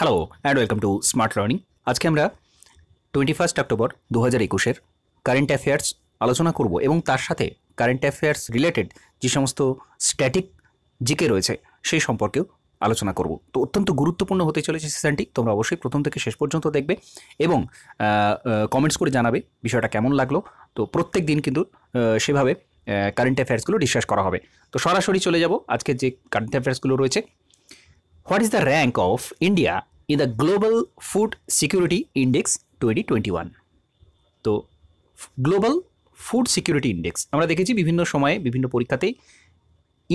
Hello and welcome to smart learning আজকে আমরা twenty first October দু হাজার একুশের কারেন্ট অ্যাফেয়ার্স আলোচনা করব এবং তার সাথে কারেন্ট অ্যাফেয়ার্স রিলেটেড যে সমস্ত স্ট্যাটিক জিকে রয়েছে সেই সম্পর্কেও আলোচনা করব তো অত্যন্ত গুরুত্বপূর্ণ হতে চলেছে সেশনটি তোমরা অবশ্যই প্রথম থেকে শেষ পর্যন্ত দেখবে এবং কমেন্টস করে জানাবে বিষয়টা কেমন লাগলো তো প্রত্যেক দিন কিন্তু সেভাবে কারেন্ট অ্যাফেয়ার্সগুলো ডিসকাস করা হবে তো সরাসরি চলে যাব আজকে যে কারেন্ট অ্যাফেয়ার্সগুলো রয়েছে What is the rank of India in the Global Food Security Index 2021? তো গ্লোবাল ফুড সিকিউরিটি ইন্ডেক্স আমরা দেখেছি বিভিন্ন সময়ে বিভিন্ন পরীক্ষাতেই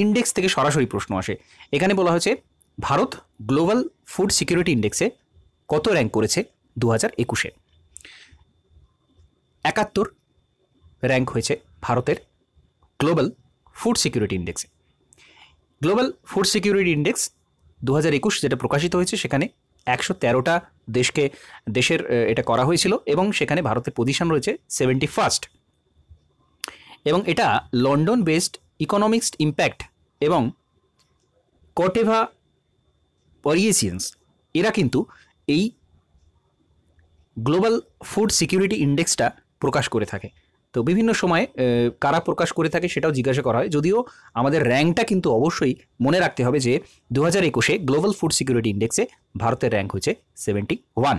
ইন্ডেক্স থেকে সরাসরি প্রশ্ন আসে এখানে বলা হয়েছে ভারত গ্লোবাল ফুড সিকিউরিটি ইন্ডেক্সে কত র্যাঙ্ক করেছে দু হাজার একুশে একাত্তর র্যাঙ্ক হয়েছে ভারতের গ্লোবাল ফুড সিকিউরিটি ইন্ডেক্সে গ্লোবাল ফুড সিকিউরিটি ইন্ডেক্স দু যেটা প্রকাশিত হয়েছে সেখানে একশো তেরোটা দেশকে দেশের এটা করা হয়েছিল এবং সেখানে ভারতের পজিশন রয়েছে সেভেন্টি ফার্স্ট এবং এটা লন্ডন বেসড ইকোনমিক্স ইম্প্যাক্ট এবং কটেভা পরিয়েসিয়েন্স এরা কিন্তু এই গ্লোবাল ফুড সিকিউরিটি ইন্ডেক্সটা প্রকাশ করে থাকে তো বিভিন্ন সময়ে কারা প্রকাশ করে থাকে সেটাও জিজ্ঞাসা করা হয় যদিও আমাদের র্যাঙ্কটা কিন্তু অবশ্যই মনে রাখতে হবে যে দু হাজার একুশে গ্লোবাল ফুড সিকিউরিটি ইন্ডেক্সে ভারতের র্যাঙ্ক হয়েছে সেভেন্টি ওয়ান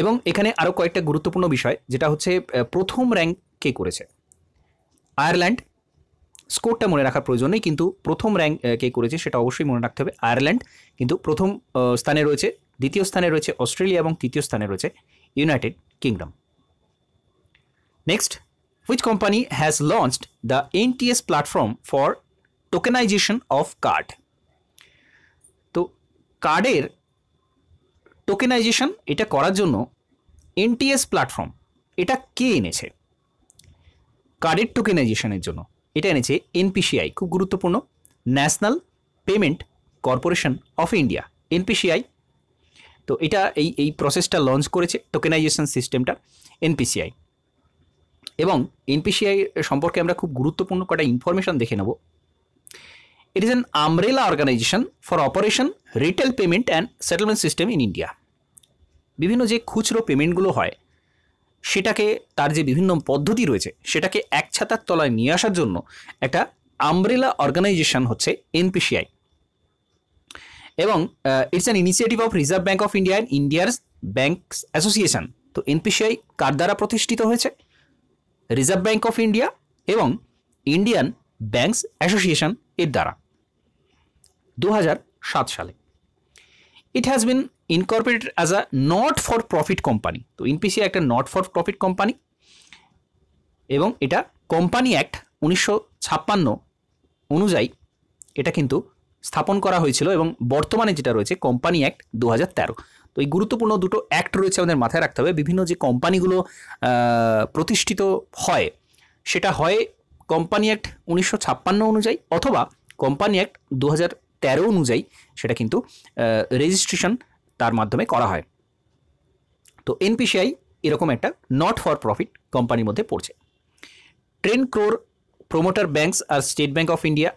এবং এখানে আরও কয়েকটা গুরুত্বপূর্ণ বিষয় যেটা হচ্ছে প্রথম র্যাঙ্ক কে করেছে আয়ারল্যান্ড স্কোরটা মনে রাখার প্রয়োজন নেই কিন্তু প্রথম র্যাঙ্ক কে করেছে সেটা অবশ্যই মনে রাখতে হবে আয়ারল্যান্ড কিন্তু প্রথম স্থানে রয়েছে দ্বিতীয় স্থানে রয়েছে অস্ট্রেলিয়া এবং তৃতীয় স্থানে রয়েছে United kingdom. Next, which company has launched the NTS platform for tokenization of card? তো কার্ডের টোকেনাইজেশন এটা করার জন্য এনটিএস প্ল্যাটফর্ম এটা কে এনেছে কার্ডের টোকেনাইজেশনের জন্য এটা এনেছে এনপিসিআই খুব গুরুত্বপূর্ণ national payment corporation of India NPCI তো এটা এই এই প্রসেসটা লঞ্চ করেছে টোকেনাইজেশন সিস্টেমটা এনপিসিআই এবং এনপিসিআই সম্পর্কে আমরা খুব গুরুত্বপূর্ণ কটা ইনফরমেশান দেখে নেব it is an umbrella organization for operation retail payment and settlement system in India বিভিন্ন যে খুচরো পেমেন্টগুলো হয় সেটাকে তার যে বিভিন্ন পদ্ধতি রয়েছে সেটাকে এক ছাতার তলায় নিয়ে আসার জন্য একটা আমরেলা অর্গানাইজেশন হচ্ছে এনপিসিআই এবং it's an initiative of Reserve Bank of India and ইন্ডিয়ার ব্যাঙ্কস অ্যাসোসিয়েশন তো এনপিসিআই কার দ্বারা প্রতিষ্ঠিত হয়েছে রিজার্ভ ব্যাঙ্ক অফ ইন্ডিয়া এবং ইন্ডিয়ান ব্যাঙ্কস অ্যাসোসিয়েশন এর দ্বারা দু সালে it has been incorporated as a not for profit company তো এনপিসিআই একটা নট ফর প্রফিট কোম্পানি এবং এটা কোম্পানি অ্যাক্ট উনিশশো ছাপ্পান্ন অনুযায়ী এটা কিন্তু স্থাপন করা হয়েছিল এবং বর্তমানে যেটা রয়েছে কোম্পানি অ্যাক্ট দু তো এই গুরুত্বপূর্ণ দুটো অ্যাক্ট রয়েছে আমাদের মাথায় রাখতে হবে বিভিন্ন যে কোম্পানিগুলো প্রতিষ্ঠিত হয় সেটা হয় কোম্পানি অ্যাক্ট উনিশশো অনুযায়ী অথবা কোম্পানি অ্যাক্ট দু তেরো অনুযায়ী সেটা কিন্তু রেজিস্ট্রেশন তার মাধ্যমে করা হয় তো এনপিসিআই এরকম একটা নট ফর প্রফিট কোম্পানির মধ্যে পড়ছে ট্রেন ক্রোর প্রমোটার ব্যাঙ্কস আর State Bank of India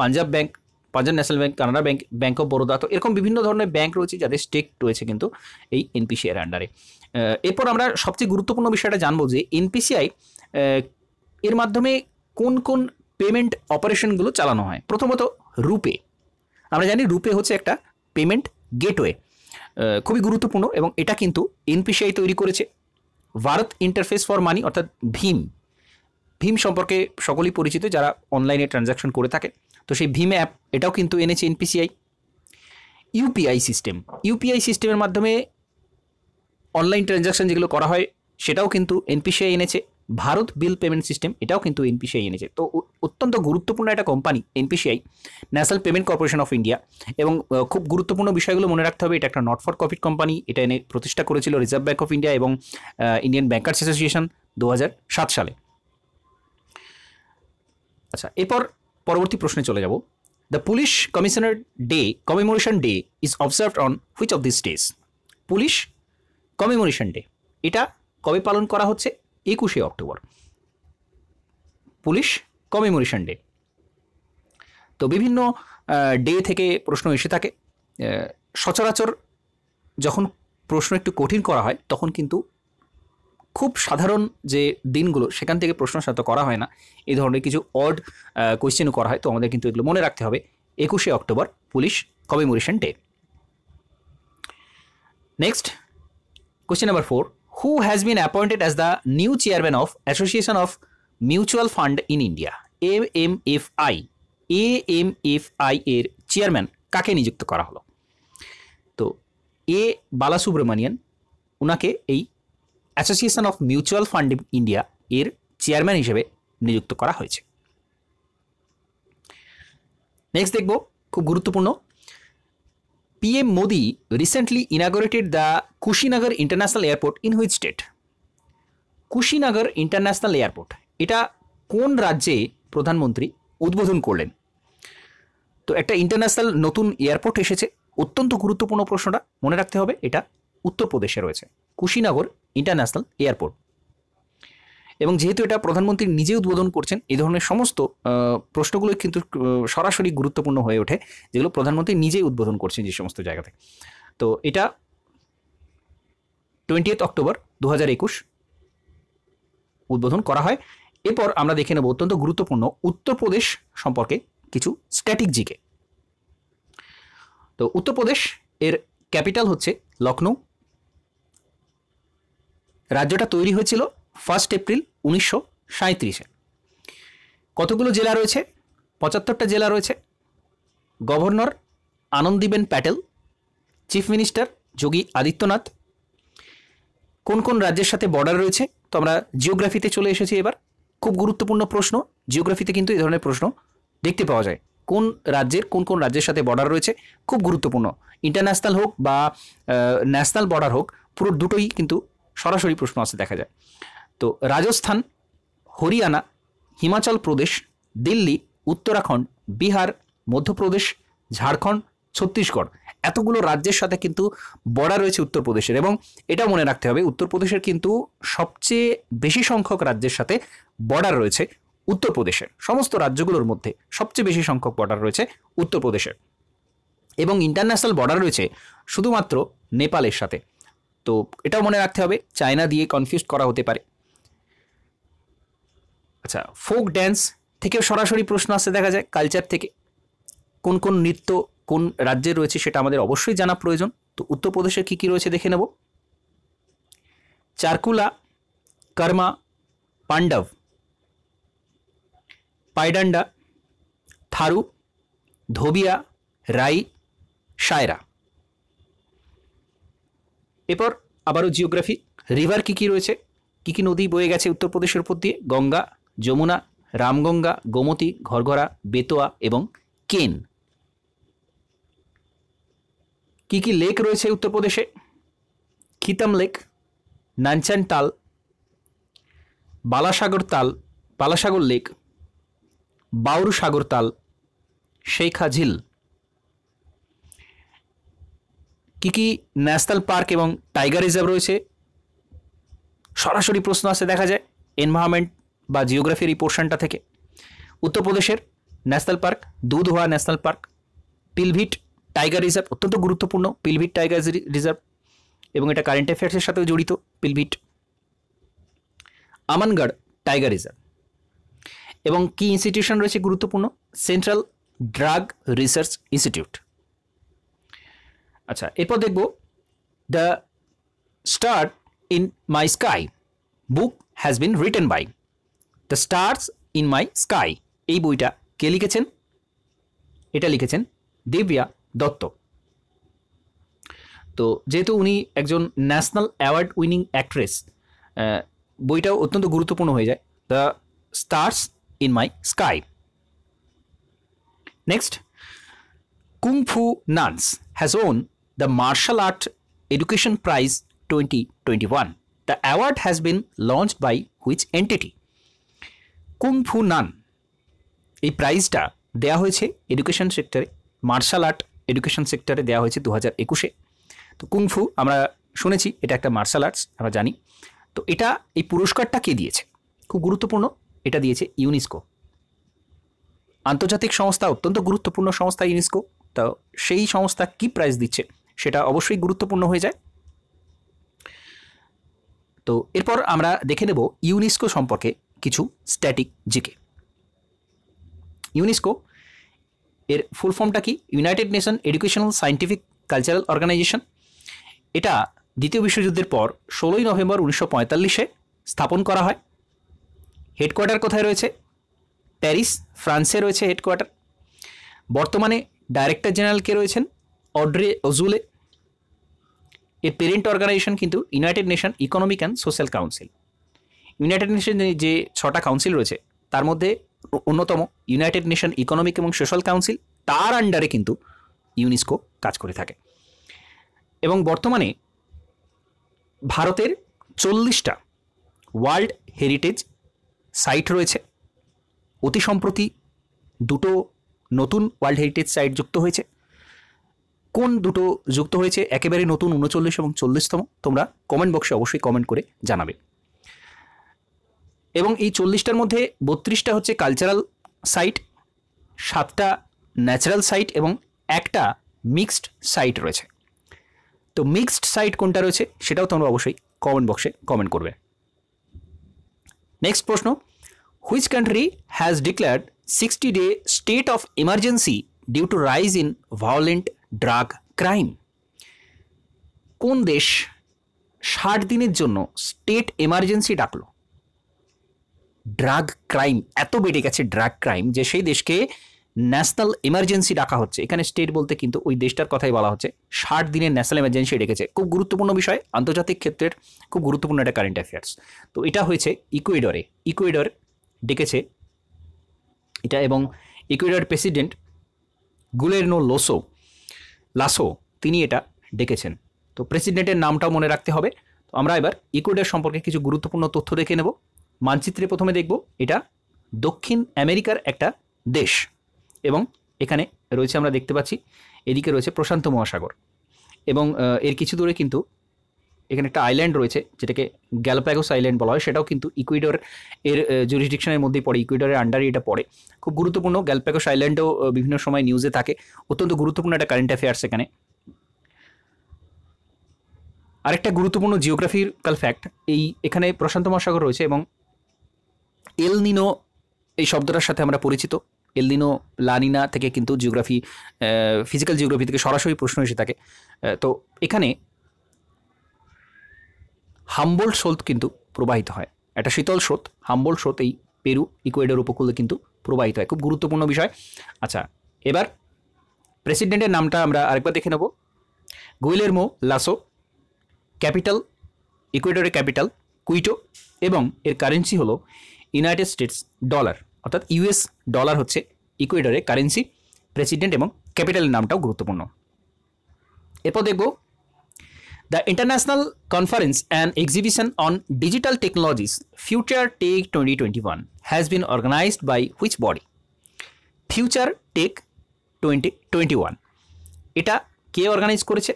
Punjab bank Punjab national bank Canada bank bank of Baroda তো এরকম বিভিন্ন ধরনের ব্যাঙ্ক রয়েছে যাদের স্টেক রয়েছে কিন্তু এই এনপিসিআইয়ের আন্ডারে এরপর আমরা সবচেয়ে গুরুত্বপূর্ণ বিষয়টা জানবো যে এনপিসিআই এর মাধ্যমে কোন কোন পেমেন্ট অপারেশনগুলো চালানো হয় প্রথমত রুপে আমরা জানি রুপে হচ্ছে একটা পেমেন্ট গেটওয়ে খুবই গুরুত্বপূর্ণ এবং এটা কিন্তু এনপিসিআই তৈরি করেছে ভারত ইন্টারফেস ফর মানি অর্থাৎ ভীম ভীম সম্পর্কে সকলেই পরিচিত যারা অনলাইনে ট্রানজ্যাকশন করে থাকে তো সেই ভিম অ্যাপ এটাও কিন্তু এনেছে এনপিসিআই ইউপিআই সিস্টেম ইউপিআই সিস্টেমের মাধ্যমে অনলাইন ট্রানজাকশান যেগুলো করা হয় সেটাও কিন্তু এনপিসিআই এনেছে ভারত বিল পেমেন্ট সিস্টেম এটাও কিন্তু এনপিসিআই এনেছে তো অত্যন্ত গুরুত্বপূর্ণ একটা company NPCI national payment corporation of India এবং খুব গুরুত্বপূর্ণ বিষয়গুলো মনে রাখতে হবে এটা একটা নট ফর প্রফিট কোম্পানি এটা এনে প্রতিষ্ঠা করেছিল রিজার্ভ ব্যাঙ্ক অফ ইন্ডিয়া এবং ইন্ডিয়ান ব্যাঙ্কার্স অ্যাসোসিয়েশন দু সালে আচ্ছা এরপর পরবর্তী প্রশ্নে চলে যাব the police commissioner day commemoration day is observed on which of this days police commemoration day এটা কবে পালন করা হচ্ছে একুশে অক্টোবর পুলিশ কমেমোরেশন ডে তো বিভিন্ন ডে থেকে প্রশ্ন এসে থাকে সচরাচর যখন প্রশ্ন একটু কঠিন করা হয় তখন কিন্তু খুব সাধারণ যে দিনগুলো সেখান থেকে প্রশ্ন সাধারণত করা হয় না এই ধরনের কিছু অড কোয়েশ্চেনও করা হয় তো আমাদের কিন্তু এগুলো মনে রাখতে হবে একুশে অক্টোবর পুলিশ মরিশন day next question number four who has been appointed as the new chairman of association of mutual fund in India M M F I A M F I এর চেয়ারম্যান কাকে নিযুক্ত করা হলো তো এ বালাসুব্রমণিয়ান ওনাকে এই association of mutual fund India এর chairman হিসেবে নিযুক্ত করা হয়েছে নেক্সট দেখব খুব গুরুত্বপূর্ণ PM Modi recently inaugurated the Kushinagar international airport in which state Kushinagar international airport এটা কোন রাজ্যে প্রধানমন্ত্রী উদ্বোধন করলেন তো একটা ইন্টারন্যাশনাল নতুন এয়ারপোর্ট এসেছে অত্যন্ত গুরুত্বপূর্ণ প্রশ্নটা মনে রাখতে হবে এটা উত্তরপ্রদেশে রয়েছে কুশিনগর ইন্টারন্যাশনাল এয়ারপোর্ট এবং যেহেতু এটা প্রধানমন্ত্রী নিজে উদ্বোধন করছেন এই ধরনের সমস্ত প্রশ্নগুলো কিন্তু সরাসরি গুরুত্বপূর্ণ হয়ে ওঠে যেগুলো প্রধানমন্ত্রী নিজেই উদ্বোধন করছেন যে সমস্ত জায়গাতে তো এটা টোয়েন্টিয়েথ অক্টোবর দু উদ্বোধন করা হয় এরপর আমরা দেখে নেব অত্যন্ত গুরুত্বপূর্ণ উত্তরপ্রদেশ সম্পর্কে কিছু স্ট্যাটিক জিকে তো উত্তরপ্রদেশ এর ক্যাপিটাল হচ্ছে লখনৌ রাজ্যটা তৈরি হয়েছিল ফার্স্ট এপ্রিল উনিশশো সাঁত্রিশে কতগুলো জেলা রয়েছে পঁচাত্তরটা জেলা রয়েছে governor Anandiben Patel chief minister Yogi Adityanath কোন কোন রাজ্যের সাথে বর্ডার রয়েছে তো আমরা জিওগ্রাফিতে চলে এসেছি এবার খুব গুরুত্বপূর্ণ প্রশ্ন জিওগ্রাফিতে কিন্তু এই ধরনের প্রশ্ন দেখতে পাওয়া যায় কোন রাজ্যের কোন কোন রাজ্যের সাথে বর্ডার রয়েছে খুব গুরুত্বপূর্ণ ইন্টারন্যাশনাল হোক বা ন্যাশনাল বর্ডার হোক পুরো দুটোই কিন্তু সরাসরি প্রশ্ন আসতে দেখা যায় তো রাজস্থান হরিয়ানা হিমাচল প্রদেশ দিল্লি উত্তরাখণ্ড বিহার মধ্যপ্রদেশ ঝাড়খণ্ড ছত্তিশগড় এতগুলো রাজ্যের সাথে কিন্তু বর্ডার রয়েছে উত্তরপ্রদেশের এবং এটা মনে রাখতে হবে উত্তরপ্রদেশের কিন্তু সবচেয়ে বেশি সংখ্যক রাজ্যের সাথে বর্ডার রয়েছে উত্তরপ্রদেশের সমস্ত রাজ্যগুলোর মধ্যে সবচেয়ে বেশি সংখ্যক বর্ডার রয়েছে উত্তরপ্রদেশের এবং ইন্টারন্যাশনাল বর্ডার রয়েছে শুধুমাত্র নেপালের সাথে তো এটাও মনে রাখতে হবে চায়না দিয়ে কনফিউজ করা হতে পারে আচ্ছা ফোক ড্যান্স থেকে সরাসরি প্রশ্ন আসতে দেখা যায় কালচার থেকে কোন কোন নৃত্য কোন রাজ্যে রয়েছে সেটা আমাদের অবশ্যই জানা প্রয়োজন তো উত্তরপ্রদেশে কী কী রয়েছে দেখে নেব চারকুলা কর্মা পাণ্ডব পাইডান্ডা থারু ধোবিয়া রাই সায়রা এরপর আবারও জিওগ্রাফি রিভার কী কী রয়েছে কী কী নদী বয়ে গেছে উত্তরপ্রদেশের উপর দিয়ে গঙ্গা যমুনা রামগঙ্গা গোমতী ঘরঘরা বেতোয়া এবং কেন কি কি লেক রয়েছে উত্তরপ্রদেশে খিতাম লেক নানচান তাল বালাসাগর তাল বালাসাগর লেক বাউরু সাগর তাল শেখা ঝিল কি কি ন্যাশনাল পার্ক এবং টাইগার রিজার্ভ রয়েছে সরাসরি প্রশ্ন আসতে দেখা যায় এনভায়রনমেন্ট বা জিওগ্রাফির এই পোর্শনটা থেকে উত্তরপ্রদেশের national park Dudhwa national park Pilibhit tiger reserve অত্যন্ত গুরুত্বপূর্ণ পিলভিট টাইগার রিজার্ভ এবং এটা কারেন্ট অ্যাফেয়ার্সের সাথেও জড়িত পিলভিট আমানগড় টাইগার রিজার্ভ এবং কি ইনস্টিটিউশন রয়েছে গুরুত্বপূর্ণ সেন্ট্রাল ড্রাগ রিসার্চ ইনস্টিটিউট আচ্ছা এরপর দেখব the star in my sky book has been written by the stars in my sky এই বইটা কে লিখেছেন এটা লিখেছেন দিব্যা দত্ত তো যেহেতু উনি একজন ন্যাশনাল অ্যাওয়ার্ড উইনিং অ্যাক্ট্রেস বইটাও অত্যন্ত গুরুত্বপূর্ণ হয়ে যায় the stars in my sky next kung fu nuns has won the Martial Art Education Prize 2021. The award has been launched by which entity? Kung fu nun এই প্রাইজটা দেওয়া হয়েছে এডুকেশন সেক্টরে martial art education সেক্টরে দেওয়া হয়েছে দু হাজার একুশে তো কুংফু আমরা শুনেছি এটা একটা মার্শাল আর্টস আমরা জানি তো এটা এই পুরস্কারটা কে দিয়েছে খুব গুরুত্বপূর্ণ এটা দিয়েছে ইউনেস্কো আন্তর্জাতিক সংস্থা অত্যন্ত গুরুত্বপূর্ণ সংস্থা ইউনেস্কো তো সেই সংস্থা কি প্রাইজ দিচ্ছে সেটা অবশ্যই গুরুত্বপূর্ণ হয়ে যায় তো এরপর আমরা দেখে নেব ইউনেস্কো সম্পর্কে কিছু স্ট্যাটিক জিকে ইউনেস্কো এর ফুল ফর্মটা কি United Nation educational scientific cultural organization এটা দ্বিতীয় বিশ্বযুদ্ধের পর ষোলোই নভেম্বর উনিশশো পঁয়তাল্লিশে স্থাপন করা হয় হেডকোয়ার্টার কোথায় রয়েছে প্যারিস ফ্রান্সে রয়েছে হেডকোয়ার্টার বর্তমানে ডাইরেক্টর জেনারেল কে রয়েছেন অড্রে অজুলে এর পেরেন্ট অর্গানাইজেশন কিন্তু United Nation economic and social council United Nation যে ছটা কাউন্সিল রয়েছে তার মধ্যে অন্যতম ইউনাইটেড নেশন ইকোনমিক এবং সোশ্যাল কাউন্সিল তার আন্ডারে কিন্তু ইউনেস্কো কাজ করে থাকে এবং বর্তমানে ভারতের চল্লিশটা ওয়ার্ল্ড হেরিটেজ সাইট রয়েছে অতি সম্প্রতি দুটো নতুন ওয়ার্ল্ড হেরিটেজ সাইট যুক্ত হয়েছে কোন দুটো যুক্ত হয়েছে একেবারে নতুন উনচল্লিশ এবং চল্লিশতম তোমরা কমেন্ট বক্সে অবশ্যই কমেন্ট করে জানাবে এবং এই চল্লিশটার মধ্যে বত্রিশটা হচ্ছে কালচারাল সাইট সাতটা ন্যাচারাল সাইট এবং একটা মিক্সড সাইট রয়েছে তো মিক্সড সাইট কোনটা রয়েছে সেটাও তোমরা অবশ্যই কমেন্ট বক্সে কমেন্ট করবে নেক্সট প্রশ্ন which country has declared sixty day state of emergency due to rise in violent drug crime কোন দেশ ষাট দিনের জন্য স্টেট এমার্জেন্সি ডাকলো ড্রাগ ক্রাইম এত বেড়ে গেছে ড্রাগ ক্রাইম যে সেই দেশকে ন্যাশনাল এমার্জেন্সি ডাকা হচ্ছে এখানে স্টেট বলতে কিন্তু ওই দেশটার কথাই বলা হচ্ছে ষাট দিনের ন্যাশনাল এমার্জেন্সি ডেকেছে খুব গুরুত্বপূর্ণ বিষয় আন্তর্জাতিক ক্ষেত্রের খুব গুরুত্বপূর্ণ একটা কারেন্ট অ্যাফেয়ার্স তো এটা হয়েছে ইকুয়েডরে ইকুয়েডর ডেকেছে এটা এবং Ecuador president Guillermo Lasso Lasso তিনি এটা ডেকেছেন তো প্রেসিডেন্টের নামটাও মনে রাখতে হবে তো আমরা এবার ইকুয়েডর সম্পর্কে কিছু গুরুত্বপূর্ণ তথ্য দেখে নেব মানচিত্রে প্রথমে দেখব এটা দক্ষিণ আমেরিকার একটা দেশ এবং এখানে রয়েছে আমরা দেখতে পাচ্ছি এদিকে রয়েছে প্রশান্ত মহাসাগর এবং এর কিছু দূরে কিন্তু এখানে একটা আইল্যান্ড রয়েছে যেটাকে গ্যালপ্যাগোস আইল্যান্ড বলা হয় সেটাও কিন্তু ইকুইডর এর জুরিসডিকশনের মধ্যেই পড়ে ইকুইডরের আন্ডারে এটা পড়ে খুব গুরুত্বপূর্ণ গ্যালপ্যাগোস আইল্যান্ডও বিভিন্ন সময় নিউজে থাকে অত্যন্ত গুরুত্বপূর্ণ একটা কারেন্ট অ্যাফেয়ার্স এখানে আরেকটা গুরুত্বপূর্ণ জিওগ্রাফিক্যাল ফ্যাক্ট এই এখানে প্রশান্ত মহাসাগর রয়েছে এবং এল নিনো এই শব্দটার সাথে আমরা পরিচিত এলদিনো লানিনা থেকে কিন্তু জিওগ্রাফি ফিজিক্যাল জিওগ্রাফি থেকে সরাসরি প্রশ্ন এসে থাকে তো এখানে হাম্বল স্রোত কিন্তু প্রবাহিত হয় একটা শীতল স্রোত হাম্বল স্রোত এই পেরু ইকুয়েডর উপকূলে কিন্তু প্রবাহিত হয় খুব গুরুত্বপূর্ণ বিষয় আচ্ছা এবার প্রেসিডেন্টের নামটা আমরা আরেকবার দেখে নেব মো লাসো ক্যাপিটাল ইকুয়েডরের ক্যাপিটাল কুইটো এবং এর কারেন্সি হলো ইউনাইটেড স্টেটস ডলার অর্থাৎ ইউএস ডলার হচ্ছে ইকুয়েডরের কারেন্সি প্রেসিডেন্ট এবং ক্যাপিটালের নামটাও গুরুত্বপূর্ণ এরপর দেখব The International Conference and Exhibition on Digital Technologies Future Tech 2021 has been organized by which body? Future Tech 2021. Twenty K organized Kurche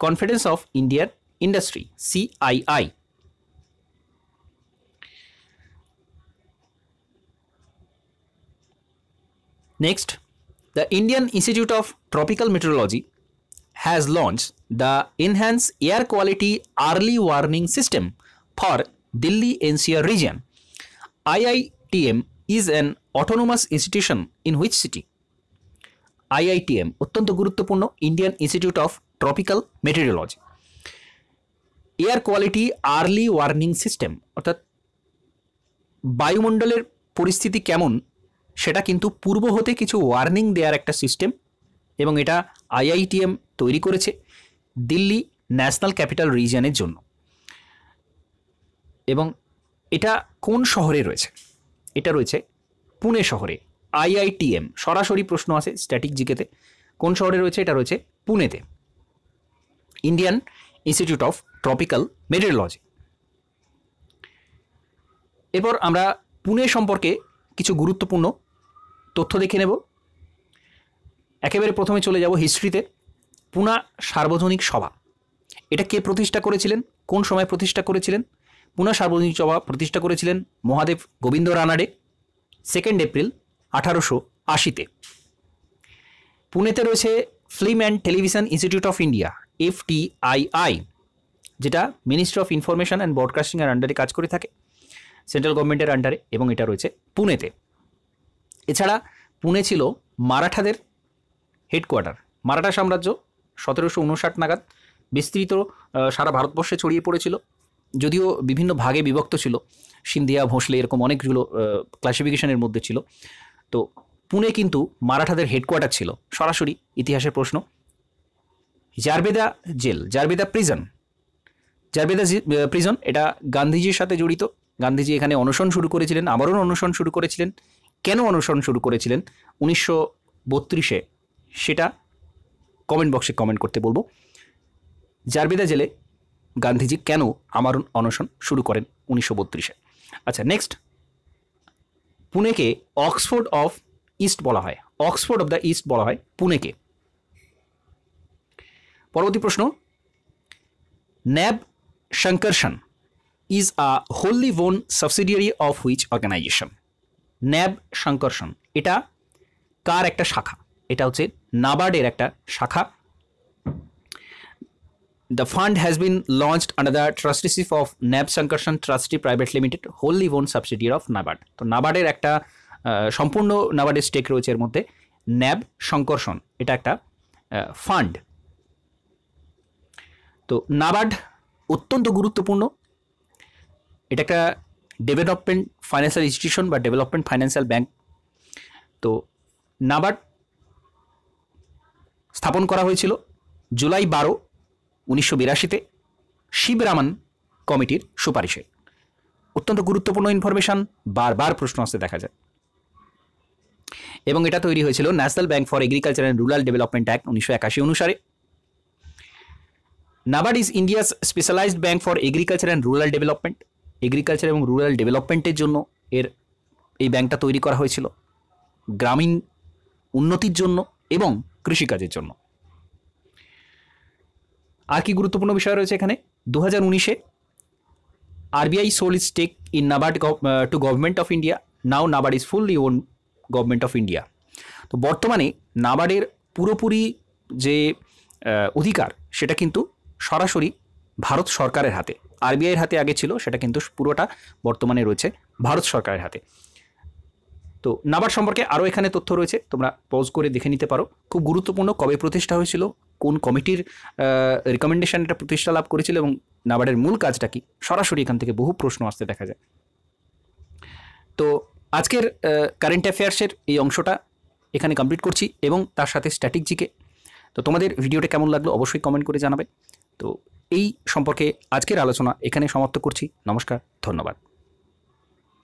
organize of confidence Industry CII. Next, the Indian Institute of Tropical Meteorology has launched the Enhanced Air Quality Early Warning System for Delhi NCR region. IITM is an autonomous institution in which city? IITM অত্যন্ত গুরুত্বপূর্ণ Indian institute of tropical meteorology air quality early warning system অর্থাৎ বায়ুমণ্ডলের পরিস্থিতি কেমন সেটা কিন্তু পূর্ব হতে কিছু ওয়ার্নিং দেওয়ার একটা সিস্টেম এবং এটা আইআইটিএম তৈরি করেছে দিল্লি ন্যাশনাল ক্যাপিটাল রিজিয়নের জন্য এবং এটা কোন শহরে রয়েছে এটা রয়েছে পুনে শহরে আইআইটিএম সরাসরি প্রশ্ন আছে স্ট্যাটিক জিকেতে কোন শহরে রয়েছে এটা রয়েছে পুনেতে Indian institute of tropical meteorology এরপর আমরা পুনে সম্পর্কে কিছু গুরুত্বপূর্ণ তথ্য দেখে নেব একেবারে প্রথমে চলে যাব হিস্ট্রিতে পুনা সার্বজনিক সভা এটা কে প্রতিষ্ঠা করেছিলেন কোন সময় প্রতিষ্ঠা করেছিলেন পুনা সার্বজনিক সভা প্রতিষ্ঠা করেছিলেন মহাদেব গোবিন্দ রানাডে সেকেন্ড এপ্রিল আঠারোশো আশিতে পুনেতে রয়েছে film and television institute of India FTII যেটা মিনিস্ট্রি অফ ইনফরমেশন অ্যান্ড ব্রডকাস্টিংয়ের আন্ডারে কাজ করে থাকে সেন্ট্রাল গভর্নমেন্টের আন্ডারে এবং এটা রয়েছে পুনেতে এছাড়া পুনে ছিল মারাঠাদের হেডকোয়ার্টার মারাঠা সাম্রাজ্য সতেরোশো উনষাট নাগাদ বিস্তৃত সারা ভারতবর্ষে ছড়িয়ে পড়েছিল যদিও বিভিন্ন ভাগে বিভক্ত ছিল সিন্ধিয়া ভোঁসলে এরকম অনেকগুলো ক্লাসিফিকেশনের মধ্যে ছিল তো পুনে কিন্তু মারাঠাদের হেডকোয়ার্টার ছিল সরাসরি ইতিহাসের প্রশ্ন Yerwada jail Yerwada prison Yerwada prison এটা গান্ধীজির সাথে জড়িত গান্ধীজি এখানে অনশন শুরু করেছিলেন আবারও অনশন শুরু করেছিলেন কেন অনশন শুরু করেছিলেন উনিশশো বত্রিশে সেটা কমেন্ট বক্সে কমেন্ট করতে বলবো জারবেদা জেলে গান্ধীজি কেন আমার অনশন শুরু করেন উনিশশো বত্রিশে আচ্ছা নেক্সট পুনেকে অক্সফোর্ড অফ ইস্ট বলা হয় অক্সফোর্ড অফ দ্য ইস্ট বলা হয় পুনেকে পরবর্তী প্রশ্ন NAB Sankarshan is a wholly owned subsidiary of which organization NAB Sankarshan এটা কার একটা শাখা এটা হচ্ছে নাবার্ডের একটা শাখা the fund has been launched under the trusteeship of NAB Sankarshan trustee private limited wholly owned subsidiary of NABARD তো নাবার্ডের একটা সম্পূর্ণ নাবার্ডের স্টেক রয়েছে এর মধ্যে ন্যাব সংকর্ষণ এটা একটা ফান্ড তো নাবার্ড অত্যন্ত গুরুত্বপূর্ণ এটা একটা ডেভেলপমেন্ট ফাইন্যান্সিয়াল ইনস্টিটিউশন বা ডেভেলপমেন্ট ফাইন্যান্সিয়াল ব্যাংক তো নাবার্ড স্থাপন করা হয়েছিল জুলাই বারো উনিশশো বিরাশিতে শিবরামান কমিটির সুপারিশে অত্যন্ত গুরুত্বপূর্ণ ইনফরমেশান বারবার প্রশ্ন আসতে দেখা যায় এবং এটা তৈরি হয়েছিল national bank for agriculture and rural development act উনিশশো একাশি অনুসারে NABARD is India's specialized bank for agriculture and rural development agriculture এবং রুরাল ডেভেলপমেন্টের জন্য এর এই ব্যাংকটা তৈরি করা হয়েছিল গ্রামীণ উন্নতির জন্য এবং কৃষিকাজের জন্য আর কি গুরুত্বপূর্ণ বিষয় রয়েছে এখানে দু হাজার উনিশে RBI sole stake in NABARD to government of India now NABARD is fully owned government of India তো বর্তমানে নাবার্ডের পুরোপুরি যে অধিকার সেটা কিন্তু সরাসরি ভারত সরকারের হাতে আরবিআইয়ের হাতে আগে ছিল সেটা কিন্তু পুরোটা বর্তমানে রয়েছে ভারত সরকারের হাতে তো নাবার্ড সম্পর্কে আরও এখানে তথ্য রয়েছে তোমরা পজ করে দেখে নিতে পারো খুব গুরুত্বপূর্ণ কবে প্রতিষ্ঠা হয়েছিল কোন কমিটির রিকমেন্ডেশন এটা প্রতিষ্ঠা লাভ করেছিল এবং নাবার্ডের মূল কাজটা কি সরাসরি এখান থেকে বহু প্রশ্ন আসতে দেখা যায় তো আজকের কারেন্ট অ্যাফেয়ার্সের এই অংশটা এখানে কমপ্লিট করছি এবং তার সাথে স্ট্যাটিক জিকে তো তোমাদের ভিডিওটা কেমন লাগলো অবশ্যই কমেন্ট করে জানাবে তো এই সম্পর্কে আজকের আলোচনা এখানে সমাপ্ত করছি নমস্কার ধন্যবাদ